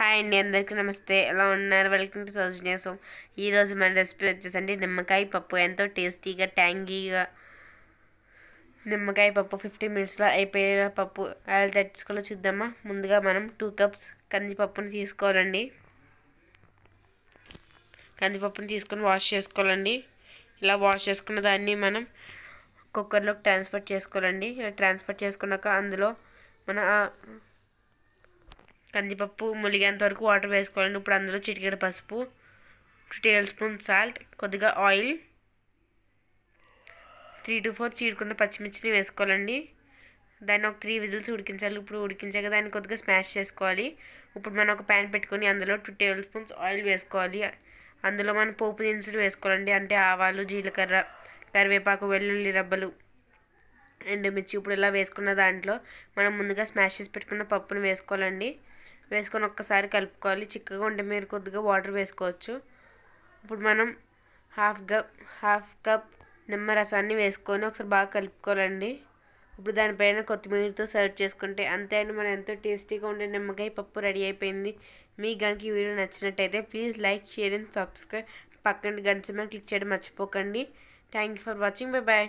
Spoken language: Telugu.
హాయ్ అండి అందరికీ నమస్తే ఎలా ఉన్నారు వెల్కమ్ టు సౌజన్య సోమ్ ఈరోజు మన రెసిపీ వచ్చేసండి నిమ్మకాయ పప్పు ఎంతో టేస్టీగా ట్యాంగీగా నిమ్మకాయ పప్పు ఫిఫ్టీన్ మినిట్స్లో అయిపోయిన పప్పు అలా తెచ్చుకోలో చూద్దామా ముందుగా మనం టూ కప్స్ కందిపప్పుని తీసుకోవాలండి కందిపప్పుని తీసుకొని వాష్ చేసుకోవాలండి ఇలా వాష్ చేసుకున్న దాన్ని మనం కుక్కర్లోకి ట్రాన్స్ఫర్ చేసుకోవాలండి ఇలా ట్రాన్స్ఫర్ చేసుకున్నాక అందులో మన కందిపప్పు ములిగేంత వరకు వాటర్ వేసుకోవాలండి ఇప్పుడు అందులో చిటికెడ పసుపు టూ టేబుల్ స్పూన్ సాల్ట్ కొద్దిగా ఆయిల్ త్రీ టు ఫోర్ చీరుకున్న పచ్చిమిర్చిని వేసుకోవాలండి దాన్ని ఒక త్రీ విజిల్స్ ఉడికించాలి ఇప్పుడు ఉడికించాక దాన్ని కొద్దిగా స్మాష్ చేసుకోవాలి ఇప్పుడు మనం ఒక ప్యాన్ పెట్టుకొని అందులో టూ టేబుల్ స్పూన్స్ ఆయిల్ వేసుకోవాలి అందులో మనం పోపు దినుసులు వేసుకోవాలండి అంటే ఆవాలు జీలకర్ర కరివేపాకు వెల్లుల్లి రబ్బలు ఎండుమిర్చి ఇప్పుడు ఇలా వేసుకున్న దాంట్లో మనం ముందుగా స్మాష్ చేసి పెట్టుకున్న పప్పును వేసుకోవాలండి వేసుకొని ఒక్కసారి కలుపుకోవాలి చిక్కగా ఉంటే మీరు కొద్దిగా వాటర్ వేసుకోవచ్చు ఇప్పుడు మనం హాఫ్ కప్ హాఫ్ కప్ నిమ్మరసాన్ని వేసుకొని ఒకసారి బాగా కలుపుకోవాలండి ఇప్పుడు దానిపైన కొత్తిమీరతో సర్వ్ చేసుకుంటే అంతే అని మనం ఎంతో టేస్టీగా ఉండే నిమ్మకాయ పప్పు రెడీ అయిపోయింది మీకు గనుక ఈ వీడియో నచ్చినట్టయితే please like share and subscribe పక్కన గంట క్లిక్ చేయడం మర్చిపోకండి thank you for watching bye bye